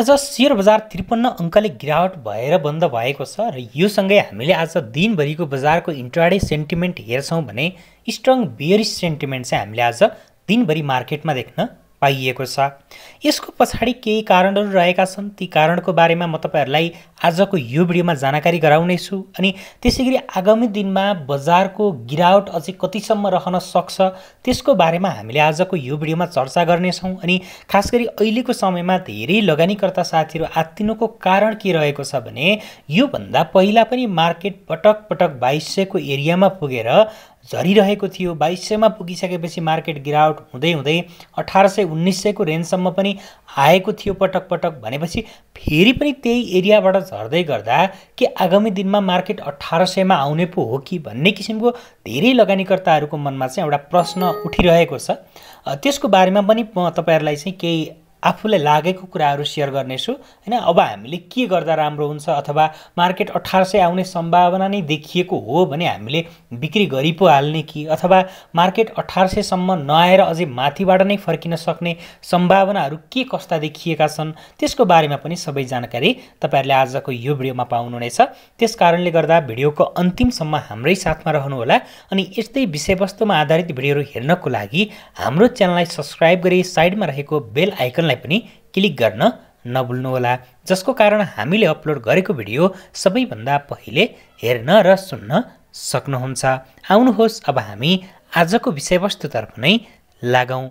आज सेयर बजार त्रिपन्न अङ्कले गिरावट भएर बन्द भएको छ र योसँगै हामीले आज दिनभरिको बजारको इन्ट्राडे सेन्टिमेन्ट हेर्छौँ भने स्ट्रङ बियरिस सेन्टिमेन्ट चाहिँ हामीले आज दिनभरि मार्केटमा देख्न पाइएको छ यसको पछाडि केही कारणहरू रहेका छन् ती कारणको बारेमा म तपाईँहरूलाई आजको यो भिडियोमा जानकारी गराउनेछु अनि त्यसै गरी आगामी दिनमा बजारको गिरावट अझै कतिसम्म रहन सक्छ त्यसको बारेमा हामीले आजको यो भिडियोमा चर्चा गर्नेछौँ अनि खास गरी अहिलेको समयमा धेरै लगानीकर्ता साथीहरू आत्तिनुको कारण के रहेको छ भने योभन्दा पहिला पनि मार्केट पटक पटक बाइस सयको एरियामा पुगेर झरिरहेको थियो बाइस सयमा पुगिसकेपछि मार्केट गिरावट हुँदै हुँदै अठार सय उन्नाइस सयको रेन्जसम्म पनि आएको थियो पटक पटक भनेपछि फेरि पनि त्यही एरियाबाट झर्दै गर्दा के आगामी दिनमा मार्केट अठार सयमा आउने पो हो कि भन्ने किसिमको धेरै लगानीकर्ताहरूको मनमा चाहिँ एउटा प्रश्न उठिरहेको छ त्यसको बारेमा पनि म तपाईँहरूलाई चाहिँ केही आफूलाई लागेको कुराहरू सेयर गर्नेछु होइन अब हामीले के गर्दा राम्रो हुन्छ अथवा मार्केट अठार सय आउने सम्भावना नै देखिएको हो भने हामीले बिक्री गरि पो हाल्ने कि अथवा मार्केट अठार सयसम्म नआएर अझै माथिबाट नै फर्किन सक्ने सम्भावनाहरू के कस्ता देखिएका छन् त्यसको बारेमा पनि सबै जानकारी तपाईँहरूले आजको यो भिडियोमा पाउनुहुनेछ त्यस कारणले गर्दा भिडियोको अन्तिमसम्म हाम्रै साथमा रहनुहोला अनि यस्तै विषयवस्तुमा आधारित भिडियोहरू हेर्नको लागि हाम्रो च्यानललाई सब्सक्राइब गरी साइडमा रहेको बेल आइकनलाई बटनलाई पनि क्लिक गर्न नभुल्नुहोला जसको कारण हामीले अपलोड गरेको भिडियो सबैभन्दा पहिले हेर्न र सुन्न सक्नुहुन्छ आउनुहोस् अब हामी आजको विषयवस्तुतर्फ नै लागौँ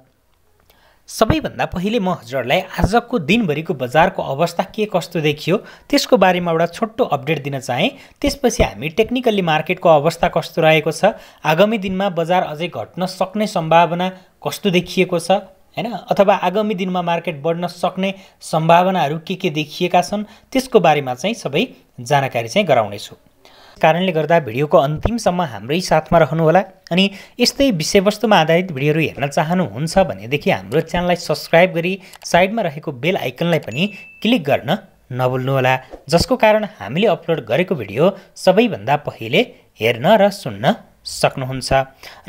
सबैभन्दा पहिले म हजुरहरूलाई आजको दिनभरिको बजारको अवस्था के कस्तो देखियो त्यसको बारेमा एउटा छोटो अपडेट दिन चाहेँ त्यसपछि हामी टेक्निकल्ली मार्केटको अवस्था कस्तो रहेको छ आगामी दिनमा बजार अझै घट्न सक्ने सम्भावना कस्तो देखिएको छ होइन अथवा आगामी दिनमा मार्केट बढ्न सक्ने सम्भावनाहरू के के देखिएका छन् त्यसको बारेमा चाहिँ सबै जानकारी चाहिँ गराउनेछु कारणले गर्दा भिडियोको अन्तिमसम्म हाम्रै साथमा रहनुहोला अनि यस्तै विषयवस्तुमा आधारित भिडियोहरू हेर्न चाहनुहुन्छ भनेदेखि हाम्रो च्यानललाई सब्सक्राइब गरी साइडमा रहेको बेल आइकनलाई पनि क्लिक गर्न नभुल्नुहोला जसको कारण हामीले अपलोड गरेको भिडियो सबैभन्दा पहिले हेर्न र सुन्न सक्नुहुन्छ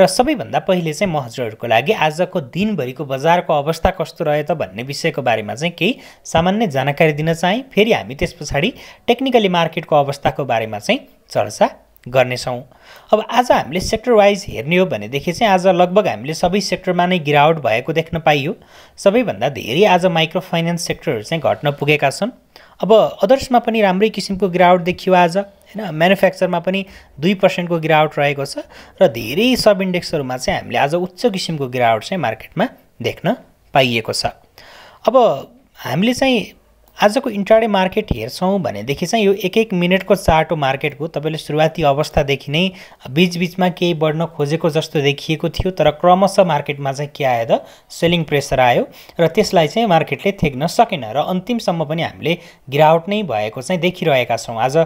र सबैभन्दा पहिले चाहिँ म हजुरहरूको लागि आजको दिनभरिको बजारको अवस्था कस्तो रह्यो त भन्ने विषयको बारेमा चाहिँ केही सामान्य जानकारी दिन चाहेँ फेरि हामी त्यस पछाडि टेक्निकली मार्केटको अवस्थाको बारेमा चाहिँ चर्चा गर्नेछौँ अब आज हामीले सेक्टर वाइज हेर्ने हो भनेदेखि चाहिँ आज लगभग हामीले सबै सेक्टरमा नै गिरावट भएको देख्न पाइयो सबैभन्दा धेरै आज माइक्रो फाइनेन्स सेक्टरहरू चाहिँ घट्न पुगेका छन् अब अदर्समा पनि राम्रै किसिमको गिरावट देखियो आज होइन म्यानुफ्याक्चरमा पनि दुई पर्सेन्टको गिरावट रहेको छ र धेरै सब इन्डेक्सहरूमा चाहिँ हामीले आज उच्च किसिमको गिरावट चाहिँ मार्केटमा देख्न पाइएको छ अब हामीले चाहिँ आजको इन्ट्राडे मार्केट हेर्छौँ भनेदेखि चाहिँ यो एक एक मिनटको चार्टो मार्केटको तपाईँले सुरुवाती अवस्थादेखि नै बिचबिचमा केही बढ्न खोजेको जस्तो देखिएको थियो तर क्रमशः मार्केटमा चाहिँ के आयो त सेलिङ प्रेसर आयो र त्यसलाई चाहिँ मार्केटले थेक्न सकेन र अन्तिमसम्म पनि हामीले गिरावट नै भएको चाहिँ देखिरहेका छौँ आज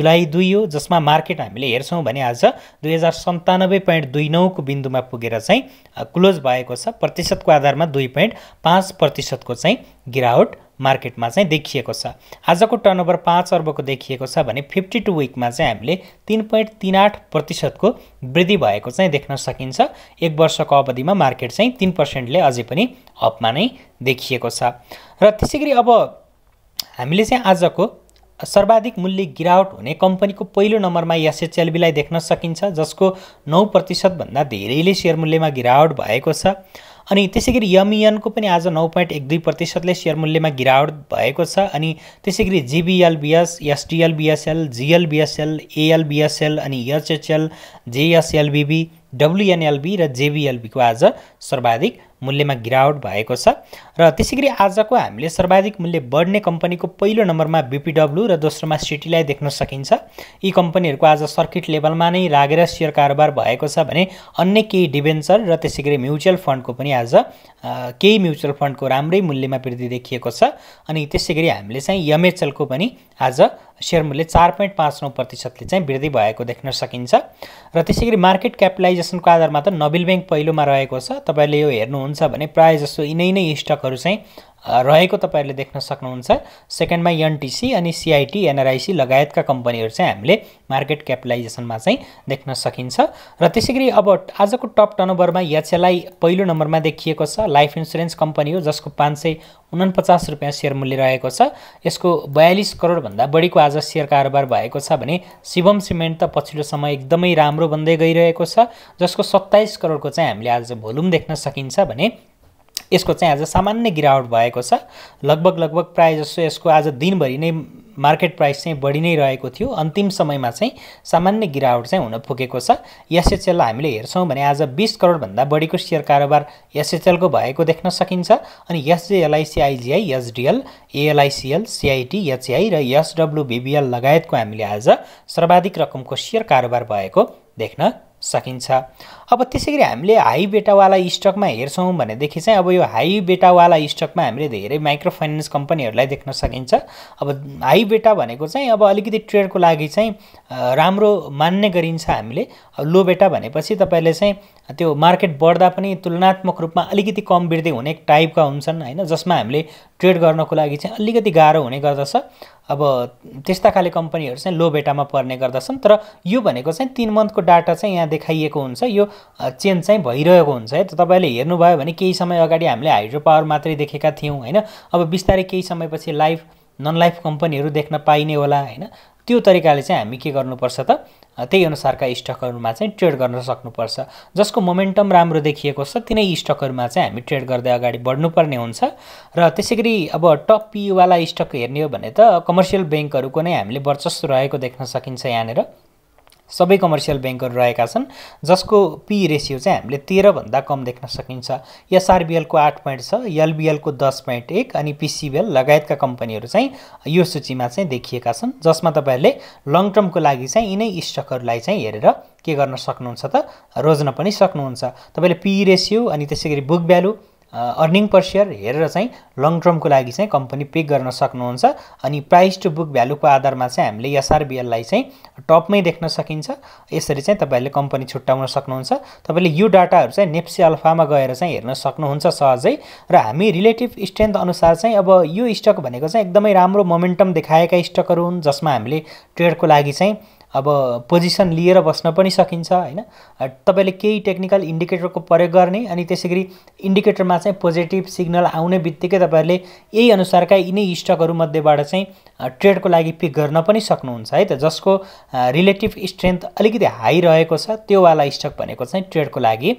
जुलाई दुई हो जसमा मार्केट हामीले हेर्छौँ भने आज दुई हजार सन्तानब्बे पोइन्ट दुई नौको बिन्दुमा पुगेर चाहिँ क्लोज भएको छ प्रतिशतको आधारमा दुई पोइन्ट पाँच प्रतिशतको चाहिँ गिरावट मार्केटमा चाहिँ देखिएको छ आजको टर्नओभर पाँच अर्बको देखिएको छ भने फिफ्टी टू विकमा चाहिँ हामीले तिन पोइन्ट तिन आठ प्रतिशतको वृद्धि भएको चाहिँ देख्न सकिन्छ एक वर्षको अवधिमा मार्केट चाहिँ तिन पर्सेन्टले अझै पनि हपमा नै देखिएको छ र त्यसै गरी अब हामीले चाहिँ आजको सर्वाधिक मूल्य गिरावट हुने कम्पनीको पहिलो नम्बरमा एसएचएलबीलाई देख्न सकिन्छ जसको नौ प्रतिशतभन्दा धेरैले सेयर मूल्यमा गिरावट भएको छ अनि त्यसै गरी यमियनको पनि आज नौ पोइन्ट एक दुई प्रतिशतले सेयर मूल्यमा गिरावट भएको छ अनि त्यसै गरी जिबिएलबिएस एसटिएलबिएसएल जिएलबिएसएल एएलबिएसएल अनि एचएचएल जेएसएलबिबी डब्लुएनएलबी र जेबिएलबीको आज सर्वाधिक मूल्यमा गिरावट भएको छ र त्यसै गरी आजको हामीले सर्वाधिक मूल्य बढ्ने कम्पनीको पहिलो नम्बरमा बिपिडब्ल्यू र दोस्रोमा सिटीलाई देख्न सकिन्छ यी कम्पनीहरूको आज सर्किट लेभलमा नै लागेर सेयर कारोबार भएको छ भने अन्य केही डिभेन्चर र त्यसै गरी म्युचुअल फन्डको पनि आज केही म्युचुअल फन्डको राम्रै मूल्यमा वृद्धि देखिएको छ अनि त्यसै गरी हामीले चाहिँ यमएचएलको पनि आज सेयर मूल्य चार पोइन्ट पाँच नौ प्रतिशतले चाहिँ वृद्धि भएको देख्न सकिन्छ र त्यसै गरी मार्केट क्यापिटलाइजेसनको आधारमा त नोबेल ब्याङ्क पहिलोमा रहेको छ तपाईँले यो हेर्नुहुन्छ हुन्छ भने प्रायः जस्तो यिनै नै स्टकहरू चाहिँ रहेको तपाईँहरूले देख्न सक्नुहुन्छ सेकेन्डमा एनटिसी अनि सिआइटी एनआरआइसी लगायतका कम्पनीहरू चाहिँ हामीले मार्केट क्यापिटलाइजेसनमा चाहिँ देख्न सकिन्छ र त्यसै गरी अब आजको टप टर्नओभरमा एचएलआई पहिलो नम्बरमा देखिएको छ लाइफ इन्सुरेन्स कम्पनी हो जसको पाँच सय उनपचास रुपियाँ सेयर मूल्य रहेको छ यसको बयालिस करोडभन्दा बढीको आज सेयर कारोबार भएको छ भने शिवम सिमेन्ट त पछिल्लो समय एकदमै राम्रो बन्दै गइरहेको छ जसको सत्ताइस करोडको चाहिँ हामीले आज भोल्युम देख्न सकिन्छ भने यसको चाहिँ आज सामान्य गिरावट भएको छ लगभग लगभग प्रायः जसो यसको आज दिनभरि नै मार्केट प्राइस चाहिँ बढी नै रहेको थियो अन्तिम समयमा चाहिँ सामान्य गिरावट चाहिँ हुन पुगेको छ एसएचएललाई हामीले हेर्छौँ भने आज बिस करोडभन्दा बढीको सेयर कारोबार एसएचएलको भएको देख्न सकिन्छ अनि एसजेएलआइसिआइजिआई एसडिएल एएलआइसिएल सिआइटी एचआई र एसडब्लुबिबिएल लगायतको हामीले आज सर्वाधिक रकमको सेयर कारोबार भएको देख्न सकिन्छ अब त्यसै गरी हामीले हाई बेटावाला स्टकमा हेर्छौँ भनेदेखि चाहिँ अब यो हाई बेटावाला स्टकमा हामीले धेरै माइक्रो फाइनेन्स कम्पनीहरूलाई देख्न सकिन्छ अब हाई बेटा भनेको चाहिँ अब अलिकति ट्रेडको लागि चाहिँ राम्रो मान्ने गरिन्छ हामीले लो बेटा भनेपछि तपाईँले चाहिँ त्यो मार्केट बढ्दा पनि तुलनात्मक रूपमा अलिकति कम वृद्धि हुने टाइपका हुन्छन् होइन जसमा हामीले ट्रेड गर्नको लागि चाहिँ अलिकति गाह्रो हुने गर्दछ अब त्यस्ता खाले कम्पनीहरू चाहिँ लो बेटामा पर्ने गर्दछन् तर यो भनेको चाहिँ तिन मन्थको डाटा चाहिँ यहाँ देखाइएको हुन्छ यो चेन्ज चाहिँ भइरहेको हुन्छ है त तपाईँले हेर्नुभयो भने केही समय अगाडि हामीले हाइड्रो पावर मात्रै देखेका थियौँ होइन अब बिस्तारै केही समयपछि लाइफ नन लाइफ कम्पनीहरू देख्न पाइने होला होइन त्यो तरिकाले चाहिँ हामी के गर्नुपर्छ त त्यही अनुसारका स्टकहरूमा चाहिँ ट्रेड गर्न सक्नुपर्छ जसको मोमेन्टम राम्रो देखिएको छ तिनै स्टकहरूमा चाहिँ हामी ट्रेड गर्दै अगाडि बढ्नुपर्ने हुन्छ र त्यसै गरी अब टप पिवाला स्टक हेर्ने हो भने त कमर्सियल ब्याङ्कहरूको नै हामीले वर्चस्व रहेको देख्न सकिन्छ यहाँनिर सबै कमर्सियल ब्याङ्कहरू रहेका छन् जसको पी रेसियो चाहिँ हामीले तेह्रभन्दा कम देख्न सकिन्छ एसआरबिएलको आठ पोइन्ट छ एलबिएलको दस पोइन्ट एक अनि पिसिबिएल लगायतका कम्पनीहरू चाहिँ यो सूचीमा चाहिँ देखिएका छन् जसमा तपाईँहरूले लङ टर्मको लागि चाहिँ यिनै स्टकहरूलाई चाहिँ हेरेर के गर्न सक्नुहुन्छ त रोज्न पनि सक्नुहुन्छ तपाईँले पी रेसियो अनि त्यसै गरी book value earning per share हेरेर चाहिँ लङ टर्मको लागि चाहिँ कम्पनी पिक गर्न सक्नुहुन्छ अनि प्राइस टु बुक भ्यालुको आधारमा चाहिँ हामीले एसआरबिएललाई चाहिँ टपमै देख्न सकिन्छ यसरी चाहिँ तपाईँहरूले कम्पनी छुट्याउन सक्नुहुन्छ तपाईँले यो डाटाहरू चाहिँ नेप्सी अल्फामा गएर चाहिँ हेर्न सक्नुहुन्छ सहजै र हामी रिलेटिभ स्ट्रेन्थ अनुसार चाहिँ अब यो स्टक भनेको चाहिँ एकदमै राम्रो मोमेन्टम देखाएका स्टकहरू हुन् जसमा हामीले ट्रेडको लागि चाहिँ अब पोजिसन लिएर बस्न पनि सकिन्छ होइन तपाईँले केही टेक्निकल इन्डिकेटरको प्रयोग गर्ने अनि त्यसै गरी इन्डिकेटरमा चाहिँ पोजिटिभ सिग्नल आउने बित्तिकै तपाईँहरूले यही अनुसारका यिनै स्टकहरूमध्येबाट चाहिँ ट्रेडको लागि पिक गर्न पनि सक्नुहुन्छ है त जसको रिलेटिभ स्ट्रेन्थ अलिकति हाई रहेको छ त्योवाला स्टक भनेको चाहिँ ट्रेडको लागि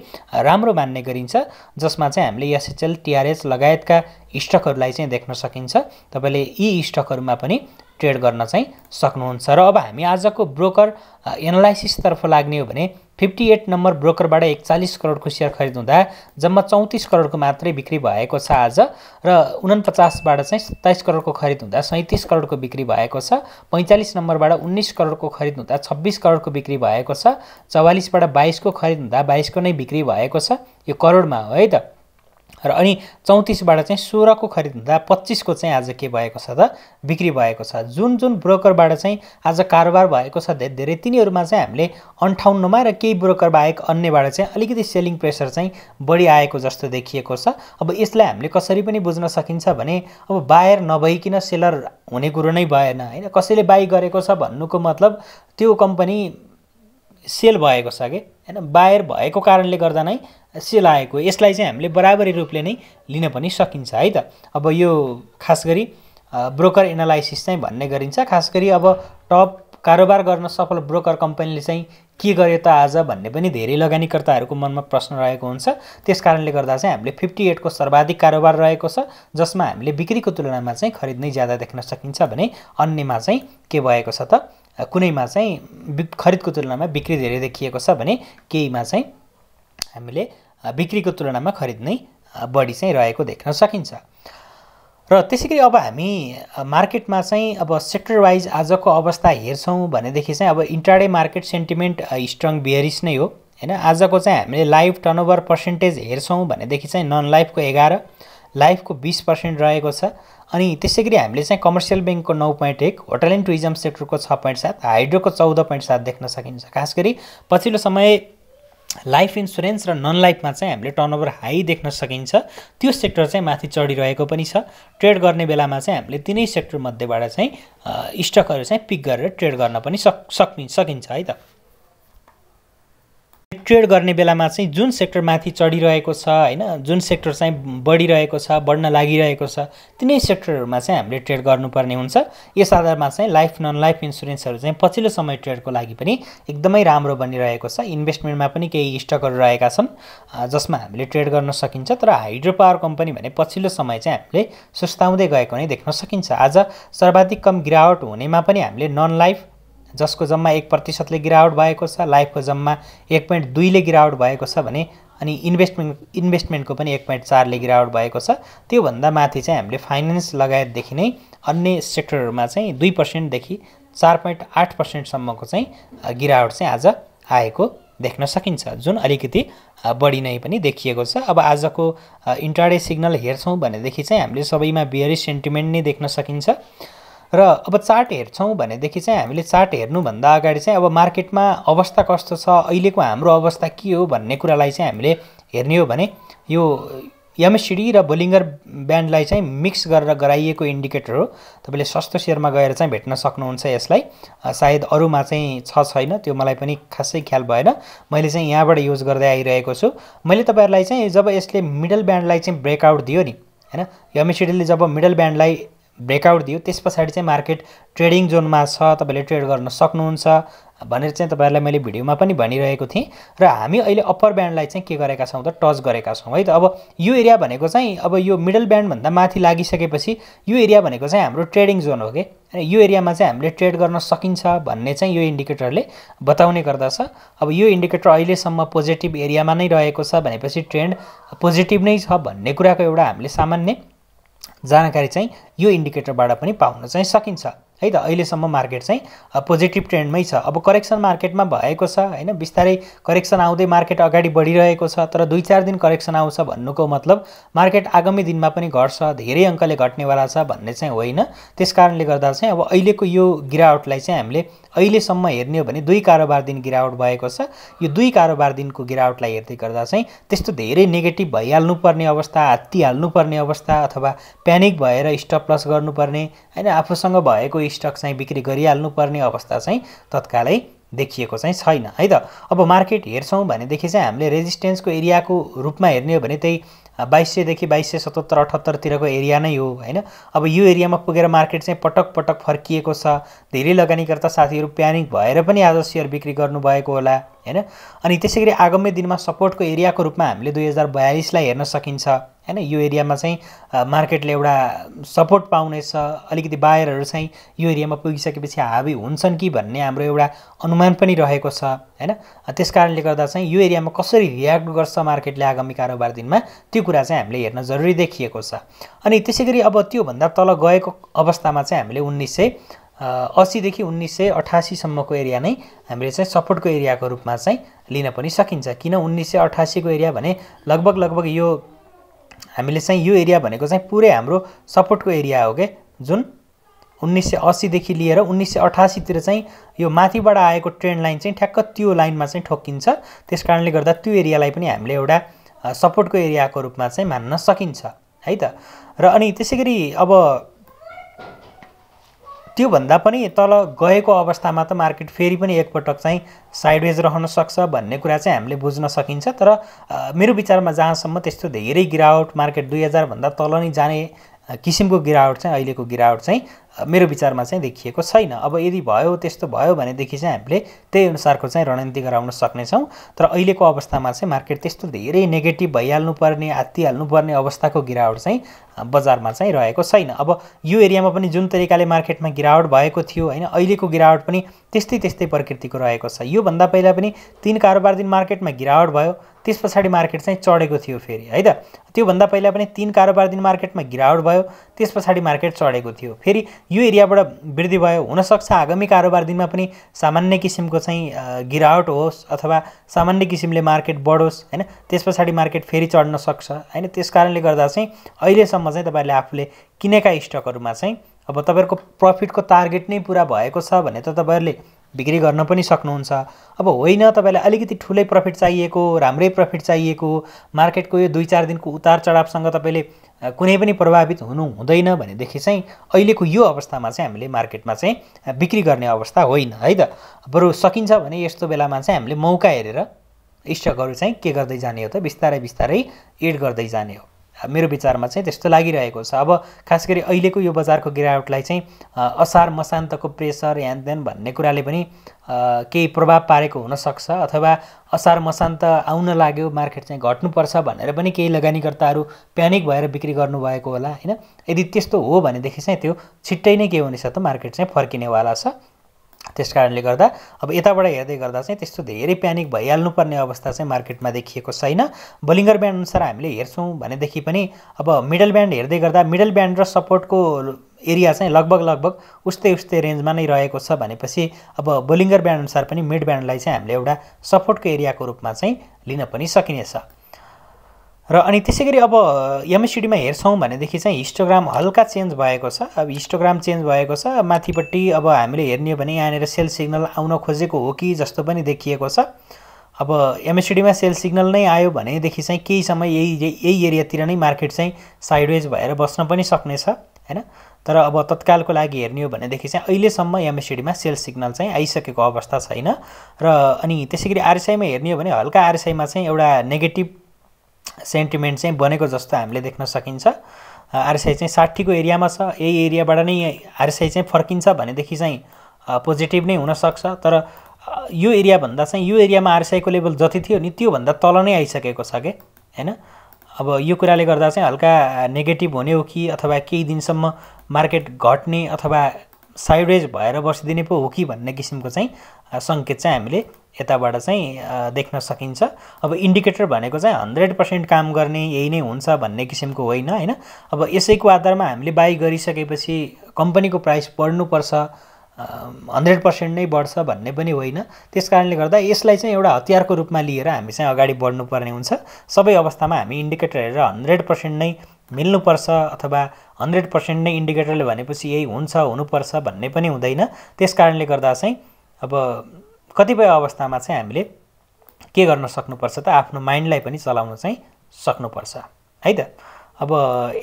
राम्रो मान्ने गरिन्छ जसमा चाहिँ हामीले एसएचएल टिआरएस लगायतका स्टकहरूलाई चाहिँ देख्न सकिन्छ तपाईँले यी स्टकहरूमा पनि ट्रेड गर्न चाहिँ सक्नुहुन्छ र अब हामी आजको ब्रोकर एनालाइसिसतर्फ लाग्ने हो भने फिफ्टी एट नम्बर ब्रोकरबाट एकचालिस करोडको सेयर खरिद हुँदा जम्मा चौतिस करोडको मात्रै बिक्री भएको छ आज र उनपचासबाट चाहिँ सत्ताइस करोडको खरिद हुँदा सैँतिस करोडको बिक्री भएको छ पैँचालिस नम्बरबाट उन्नाइस करोडको खरिद हुँदा छब्बिस करोडको बिक्री भएको छ चौवालिसबाट बाइसको खरिद हुँदा बाइसको नै बिक्री भएको छ यो करोडमा हो है त र अनि चौतिसबाट चाहिँ सोह्रको खरिद हुँदा पच्चिसको चाहिँ आज के भएको छ त बिक्री भएको छ जुन जुन ब्रोकरबाट चाहिँ आज कारोबार भएको छ धेरै धेरै तिनीहरूमा चाहिँ हामीले अन्ठाउन्नमा र केही ब्रोकर बाहेक अन्यबाट चाहिँ अलिकति सेलिङ प्रेसर चाहिँ बढी आएको जस्तो देखिएको छ अब यसलाई हामीले कसरी पनि बुझ्न सकिन्छ भने अब बायर नभइकन सेलर हुने कुरो नै भएन होइन कसैले बाई गरेको छ भन्नुको मतलब त्यो कम्पनी सेल भएको छ कि होइन बाहिर भएको कारणले गर्दा नै सेल आएको यसलाई चाहिँ हामीले बराबरी रूपले नै लिन पनि सकिन्छ है त अब यो खास गरी ब्रोकर एनालाइसिस चाहिँ भन्ने गरिन्छ खास गरी अब टप कारोबार गर्न सफल ब्रोकर कम्पनीले चाहिँ के गर्यो त आज भन्ने पनि धेरै लगानीकर्ताहरूको मनमा प्रश्न रहेको हुन्छ त्यस कारणले गर्दा चाहिँ हामीले फिफ्टी एटको सर्वाधिक कारोबार रहेको छ जसमा हामीले बिक्रीको तुलनामा चाहिँ खरिद नै ज्यादा देख्न सकिन्छ भने अन्यमा चाहिँ के भएको छ त कुनैमा चाहिँ खरिदको तुलनामा बिक्री धेरै देखिएको छ भने केहीमा चाहिँ हामीले बिक्रीको तुलनामा खरिद नै बढी चाहिँ रहेको देख्न सकिन्छ र त्यसै गरी अब हामी मार्केटमा चाहिँ अब सेक्टर वाइज आजको अवस्था हेर्छौँ भनेदेखि चाहिँ अब intraday market sentiment strong bearish नै हो होइन आजको चाहिँ हामीले लाइभ टर्नओभर पर्सेन्टेज हेर्छौँ भनेदेखि चाहिँ नन लाइफको एघार लाइफको बिस पर्सेन्ट रहेको छ अनि त्यसै गरी हामीले चाहिँ कमर्सियल ब्याङ्कको नौ पोइन्ट एक होटल एन्ड टुरिज्म सेक्टरको छ पोइन्ट सात हाइड्रोको चौध पोइन्ट सात देख्न सकिन्छ खास गरी पछिल्लो समय लाइफ इन्सुरेन्स र नन लाइफमा चाहिँ हामीले टर्नओभर हाई देख्न सकिन्छ त्यो सेक्टर चाहिँ माथि चढिरहेको पनि छ ट्रेड गर्ने बेलामा चाहिँ हामीले तिनै सेक्टरमध्येबाट चाहिँ स्टकहरू चाहिँ पिक गरेर ट्रेड गर्न पनि सक सकिन्छ है त ट्रेड गर्ने बेलामा चाहिँ जुन सेक्टर माथि चढिरहेको छ होइन जुन सेक्टर चाहिँ बढिरहेको छ बढ्न लागिरहेको छ तिनै सेक्टरहरूमा चाहिँ हामीले ट्रेड गर्नुपर्ने हुन्छ यस आधारमा चाहिँ लाइफ नन लाइफ इन्सुरेन्सहरू चाहिँ पछिल्लो समय ट्रेडको लागि पनि एकदमै राम्रो बनिरहेको छ इन्भेस्टमेन्टमा पनि केही स्टकहरू रहेका छन् जसमा हामीले ट्रेड गर्न सकिन्छ तर हाइड्रो पावर कम्पनी भने पछिल्लो समय चाहिँ हामीले सुस्ताउँदै गएको नै देख्न सकिन्छ आज सर्वाधिक कम गिरावट हुनेमा पनि हामीले नन लाइफ जसको जम्मा एक प्रतिशतले गिरावट भएको छ लाइफको जम्मा एक पोइन्ट दुईले गिरावट भएको छ भने अनि इन्भेस्टमेन्ट इन्भेस्टमेन्टको पनि एक पोइन्ट चारले गिरावट भएको छ त्योभन्दा माथि चाहिँ हामीले फाइनेन्स लगायतदेखि नै अन्य सेक्टरहरूमा चाहिँ दुई पर्सेन्टदेखि चार पोइन्ट आठ पर्सेन्टसम्मको चाहिँ गिरावट चाहिँ आज आएको देख्न सकिन्छ जुन अलिकति बढी नै पनि देखिएको छ अब आजको इन्ट्राडे सिग्नल हेर्छौँ भनेदेखि चाहिँ हामीले सबैमा बिहारी सेन्टिमेन्ट नै देख्न सकिन्छ र अब चार्ट हेर्छौँ भनेदेखि चाहिँ हामीले चार्ट हेर्नुभन्दा अगाडि चाहिँ अब मार्केटमा अवस्था कस्तो छ अहिलेको हाम्रो अवस्था के हो भन्ने कुरालाई चाहिँ हामीले हेर्ने हो भने यो एमएसिडी र बोलिङ्गर ब्यान्डलाई चाहिँ मिक्स गरेर गराइएको इन्डिकेटर हो तपाईँले सस्तो सेयरमा गएर चाहिँ भेट्न सक्नुहुन्छ यसलाई सायद अरूमा चाहिँ छ छैन त्यो मलाई पनि खासै ख्याल भएन मैले चाहिँ यहाँबाट युज गर्दै आइरहेको छु मैले तपाईँहरूलाई चाहिँ जब यसले मिडल ब्यान्डलाई चाहिँ ब्रेकआउट दियो नि होइन एमएसिडीले जब मिडल ब्यान्डलाई ब्रेकआउट दियो त्यस पछाडि चाहिँ मार्केट ट्रेडिङ जोनमा छ तपाईँले ट्रेड गर्न सक्नुहुन्छ भनेर चाहिँ तपाईँहरूलाई मैले भिडियोमा पनि भनिरहेको थिएँ र हामी अहिले अप्पर ब्यान्डलाई चाहिँ के गरेका छौँ त टच गरेका छौँ है त अब यो एरिया भनेको चाहिँ अब यो मिडल ब्यान्डभन्दा माथि लागिसकेपछि यो एरिया भनेको चाहिँ हाम्रो ट्रेडिङ जोन हो कि यो एरियामा चाहिँ हामीले ट्रेड गर्न सकिन्छ भन्ने चाहिँ यो इन्डिकेटरले बताउने गर्दछ अब यो इन्डिकेटर अहिलेसम्म पोजिटिभ एरियामा नै रहेको छ भनेपछि ट्रेन्ड पोजिटिभ नै छ भन्ने कुराको एउटा हामीले सामान्य जानकारी चाहिँ यो इन्डिकेटरबाट पनि पाउन चाहिँ सकिन्छ है त अहिलेसम्म मार्केट चाहिँ पोजिटिभ ट्रेन्डमै छ अब करेक्सन मार्केटमा भएको छ होइन बिस्तारै करेक्सन आउँदै मार्केट अगाडि बढिरहेको छ तर दुई चार दिन करेक्सन आउँछ भन्नुको मतलब मार्केट आगामी दिनमा पनि घट्छ धेरै अङ्कले घट्नेवाला छ भन्ने चाहिँ होइन त्यस कारणले गर्दा चाहिँ अब अहिलेको यो गिरावटलाई चाहिँ हामीले अहिलेसम्म हेर्ने हो भने दुई कारोबार दिन गिरावट भएको छ यो दुई कारोबार दिनको गिरावटलाई हेर्दै गर्दा चाहिँ त्यस्तो धेरै नेगेटिभ भइहाल्नुपर्ने अवस्था हात्तिहाल्नुपर्ने अवस्था अथवा प्यानिक भएर स्टप लस गर्नुपर्ने होइन आफूसँग भएको स्टक चाहिँ बिक्री गरिहाल्नुपर्ने अवस्था चाहिँ तत्कालै देखिएको चाहिँ छैन है त अब मार्केट हेर्छौँ भनेदेखि चाहिँ हामीले रेजिस्टेन्सको एरियाको रूपमा हेर्ने हो भने त्यही बाइस सयदेखि बाइस सय सतहत्तर अठहत्तरतिरको एरिया नै हो होइन अब यो एरियामा पुगेर मार्केट चाहिँ पटक पटक फर्किएको छ धेरै लगानीकर्ता साथीहरू प्यानिक भएर पनि आज सेयर बिक्री गर्नुभएको होला होइन अनि त्यसै गरी आगामी दिनमा सपोर्टको एरियाको रूपमा हामीले दुई हजार बयालिसलाई हेर्न सकिन्छ होइन यो एरियामा चाहिँ मार्केटले एउटा सपोर्ट पाउनेछ अलिकति बायरहरू चाहिँ यो एरियामा पुगिसकेपछि हाबी हुन्छन् कि भन्ने हाम्रो एउटा अनुमान पनि रहेको छ होइन त्यस कारणले गर्दा चाहिँ यो एरियामा कसरी रियाक्ट गर्छ मार्केटले आगामी कारोबार दिनमा त्यो कुरा चाहिँ हामीले हेर्न जरुरी देखिएको छ अनि त्यसै गरी अब त्योभन्दा तल गएको अवस्थामा चाहिँ हामीले उन्नाइस सय असीदेखि उन्नाइस सय अठासीसम्मको एरिया नै हामीले चाहिँ सपोर्टको एरियाको रूपमा चाहिँ लिन पनि सकिन्छ किन उन्नाइस सय अठासीको एरिया भने लगभग लगभग यो हामीले चाहिँ यो एरिया भनेको चाहिँ पुरै हाम्रो सपोर्टको एरिया हो कि जुन उन्नाइस सय अस्सीदेखि लिएर उन्नाइस सय अठासीतिर चाहिँ यो माथिबाट आएको ट्रेन्ड लाइन चाहिँ ठ्याक्क त्यो लाइनमा चाहिँ ठोकिन्छ त्यस कारणले गर्दा त्यो एरियालाई पनि हामीले एउटा सपोर्टको एरियाको रूपमा चाहिँ मान्न सकिन्छ है त र अनि त्यसै गरी अब त्योभन्दा पनि तल गएको अवस्थामा त मार्केट फेरि पनि एकपटक चाहिँ साइडवेज रहन सक्छ भन्ने कुरा चाहिँ हामीले बुझ्न सकिन्छ तर मेरो विचारमा जहाँसम्म त्यस्तो धेरै गिरावट मार्केट दुई हजारभन्दा तल नै जाने किसिमको गिरावट चाहिँ अहिलेको गिरावट चाहिँ मेरो विचारमा चाहिँ देखिएको छैन अब यदि भयो त्यस्तो भयो भनेदेखि चाहिँ हामीले त्यही अनुसारको चाहिँ रणनीति गराउन सक्नेछौँ तर अहिलेको अवस्थामा चाहिँ मार्केट त्यस्तो धेरै नेगेटिभ भइहाल्नुपर्ने आत्तिहाल्नुपर्ने अवस्थाको गिरावट चाहिँ बजारमा चाहिँ रहेको छैन अब यो एरियामा पनि जुन तरिकाले मार्केटमा गिरावट भएको थियो होइन अहिलेको गिरावट पनि त्यस्तै त्यस्तै प्रकृतिको रहेको छ योभन्दा पहिला पनि तिन कारोबार दिन मार्केटमा गिरावट भयो त्यस पछाडि मार्केट चाहिँ चढेको थियो फेरि है त त्योभन्दा पहिला पनि तिन कारोबार दिन मार्केटमा गिरावट भयो त्यस पछाडि मार्केट चढेको थियो फेरि यो एरियाबाट वृद्धि भयो हुनसक्छ आगामी कारोबार दिनमा पनि सामान्य किसिमको चाहिँ गिरावट होस् अथवा सामान्य किसिमले मार्केट बढोस् होइन त्यस पछाडि मार्केट फेरि चढ्न सक्छ होइन त्यस कारणले गर्दा चाहिँ अहिलेसम्म चाहिँ तपाईँहरूले आफूले किनेका स्टकहरूमा चाहिँ अब तपाईँहरूको प्रफिटको टार्गेट नै पुरा भएको छ भने त तपाईँहरूले बिक्री गर्न पनि सक्नुहुन्छ अब होइन तपाईँलाई अलिकति ठुलै प्रफिट चाहिएको राम्रै प्रफिट चाहिएको मार्केटको यो दुई चार दिनको उतार चढावसँग तपाईँले कुनै पनि प्रभावित हुनु हुँदैन भनेदेखि चाहिँ अहिलेको यो अवस्थामा चाहिँ हामीले मार्केटमा चाहिँ बिक्री गर्ने अवस्था होइन है त बरु सकिन्छ भने यस्तो बेलामा चाहिँ हामीले मौका हेरेर स्टकहरू चाहिँ के गर्दै जाने हो त बिस्तारै बिस्तारै एड गर्दै जाने हो मेरो विचारमा चाहिँ त्यस्तो लागिरहेको छ अब खास गरी अहिलेको यो बजारको गिरावटलाई चाहिँ असार मसान्तको प्रेसर यान भन्ने कुराले पनि केही प्रभाव पारेको हुनसक्छ अथवा असार मसान्त आउन लाग्यो मार्केट चाहिँ घट्नुपर्छ भनेर पनि केही लगानीकर्ताहरू प्यानिक भएर बिक्री गर्नुभएको होला होइन यदि त्यस्तो हो भनेदेखि चाहिँ त्यो छिट्टै नै के हुनेछ त मार्केट चाहिँ फर्किनेवाला छ त्यस कारणले गर्दा अब यताबाट हेर्दै गर्दा चाहिँ त्यस्तो धेरै प्यानिक भइहाल्नुपर्ने अवस्था चाहिँ मार्केटमा देखिएको छैन बलिङ्गर ब्यान्ड अनुसार हामीले हेर्छौँ भनेदेखि पनि अब मिडल ब्यान्ड हेर्दै गर्दा मिडल ब्यान्ड र सपोर्टको एरिया चाहिँ लगभग लगभग उस्तै उस्तै रेन्जमा नै रहेको छ भनेपछि अब बोलिङ्गर ब्यान्ड अनुसार पनि मिड ब्यान्डलाई चाहिँ हामीले एउटा सपोर्टको एरियाको रूपमा चाहिँ लिन पनि सकिनेछ र अनि त्यसै गरी अब एमएसिडीमा हेर्छौँ भनेदेखि चाहिँ हिस्टोग्राम हल्का चेन्ज भएको छ अब हिस्टोग्राम चेन्ज भएको छ माथिपट्टि अब हामीले हेर्ने हो भने यहाँनिर सेल सिग्नल आउन खोजेको हो कि जस्तो पनि देखिएको छ अब एमएससिडीमा सेल सिग्नल नै आयो भनेदेखि चाहिँ केही समय यही यही एरियातिर नै मार्केट चाहिँ साइडवेज भएर बस्न पनि सक्नेछ होइन तर अब तत्कालको लागि हेर्ने हो भनेदेखि चाहिँ अहिलेसम्म एमएससिडीमा सेल सिग्नल चाहिँ आइसकेको अवस्था छैन र अनि त्यसै गरी आरएसआईमा हेर्ने हो भने हल्का आरएसआईमा चाहिँ एउटा नेगेटिभ सेन्टिमेन्ट चाहिँ बनेको जस्तो हामीले देख्न सकिन्छ आरएसआई चाहिँ साठीको एरियामा छ यही एरियाबाट नै आरएसआई चाहिँ फर्किन्छ भनेदेखि चाहिँ पोजिटिभ नै हुनसक्छ तर यो एरियाभन्दा चाहिँ यो एरियामा आरएसआईको लेभल जति थियो नि त्योभन्दा तल नै आइसकेको छ कि होइन अब यो कुराले गर्दा चाहिँ हल्का नेगेटिभ हुने हो कि अथवा केही दिनसम्म मार्केट घट्ने अथवा साइडवेज भएर बसिदिने पो हो कि भन्ने किसिमको चाहिँ सङ्केत चाहिँ हामीले यताबाट चाहिँ देख्न सकिन्छ अब इन्डिकेटर भनेको चाहिँ हन्ड्रेड पर्सेन्ट काम गर्ने यही नै हुन्छ भन्ने किसिमको होइन होइन अब यसैको आधारमा हामीले बाई गरिसकेपछि कम्पनीको प्राइस बढ्नुपर्छ हन्ड्रेड पर्सेन्ट नै बढ्छ भन्ने पनि होइन त्यस कारणले गर्दा यसलाई चाहिँ एउटा हतियारको रूपमा लिएर हामी चाहिँ अगाडि बढ्नुपर्ने हुन्छ सबै अवस्थामा हामी इन्डिकेटर हेरेर हन्ड्रेड पर्सेन्ट नै मिल्नुपर्छ अथवा हन्ड्रेड पर्सेन्ट नै इन्डिकेटरले भनेपछि यही हुन्छ हुनुपर्छ भन्ने पनि हुँदैन त्यस कारणले गर्दा चाहिँ अब कतिपय अवस्थामा चाहिँ हामीले के गर्न सक्नुपर्छ त आफ्नो माइन्डलाई पनि चलाउन चाहिँ सक्नुपर्छ है त अब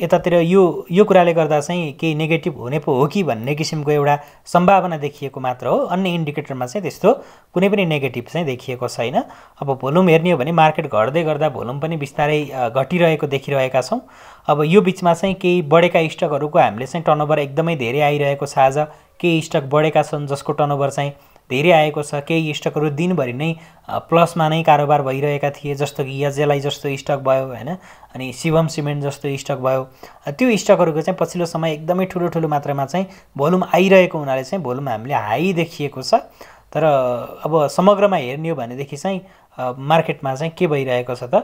यतातिर यो यो कुराले गर्दा चाहिँ केही नेगेटिभ हुने पो हो कि भन्ने किसिमको एउटा सम्भावना देखिएको मात्र हो अन्य इन्डिकेटरमा चाहिँ त्यस्तो कुनै पनि नेगेटिभ चाहिँ देखिएको छैन अब भोलुम हेर्ने हो भने मार्केट घट्दै गर्दा भोलुम पनि बिस्तारै घटिरहेको देखिरहेका छौँ अब यो बिचमा चाहिँ केही बढेका स्टकहरूको हामीले चाहिँ टर्नओभर एकदमै धेरै आइरहेको छ आज केही स्टक बढेका छन् जसको टर्नओभर चाहिँ धेरै आएको छ केही स्टकहरू दिनभरि नै प्लसमा नै कारोबार भइरहेका थिए जस्तो कि यजेलाई जस्तो स्टक भयो होइन अनि शिवम सिमेन्ट जस्तो स्टक भयो त्यो स्टकहरूको चाहिँ पछिल्लो समय एकदमै ठुलो ठुलो मात्रामा चाहिँ भोल्युम आइरहेको हुनाले चाहिँ भोल्युम हामीले हाई देखिएको छ तर अब समग्रमा हेर्ने हो भनेदेखि चाहिँ मार्केटमा चाहिँ के भइरहेको छ त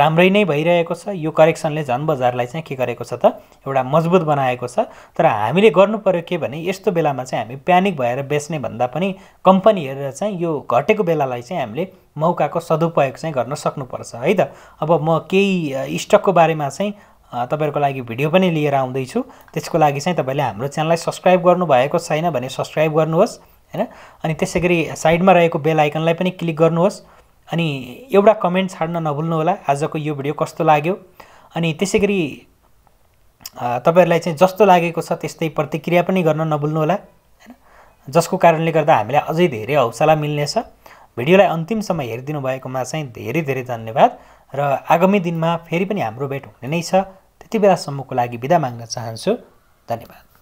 राम्रै नै भइरहेको छ यो करेक्सनले झन् बजारलाई चाहिँ के गरेको छ त एउटा मजबुत बनाएको छ तर हामीले गर्नु पऱ्यो के भने यस्तो बेलामा चाहिँ हामी प्यानिक भएर बेच्ने भन्दा पनि कम्पनी हेरेर चाहिँ यो घटेको बेलालाई चाहिँ हामीले मौकाको सदुपयोग चाहिँ गर्न सक्नुपर्छ है त अब म केही स्टकको बारेमा चाहिँ तपाईँहरूको लागि भिडियो पनि लिएर आउँदैछु त्यसको लागि चाहिँ तपाईँले हाम्रो च्यानललाई सब्सक्राइब गर्नुभएको छैन भने सब्सक्राइब गर्नुहोस् होइन अनि त्यसै गरी साइडमा रहेको बेल आइकनलाई पनि क्लिक गर्नुहोस् अनि एउटा कमेन्ट छाड्न नभुल्नुहोला आजको यो भिडियो कस्तो लाग्यो अनि त्यसै गरी तपाईँहरूलाई चाहिँ जस्तो लागेको छ त्यस्तै प्रतिक्रिया पनि गर्न नभुल्नुहोला होइन जसको कारणले गर्दा हामीलाई अझै धेरै हौसला मिल्नेछ भिडियोलाई अन्तिमसम्म हेरिदिनु भएकोमा चाहिँ धेरै धेरै धन्यवाद र आगामी दिनमा फेरि पनि हाम्रो भेट हुने नै छ त्यति बेलासम्मको लागि बिदा माग्न चाहन्छु धन्यवाद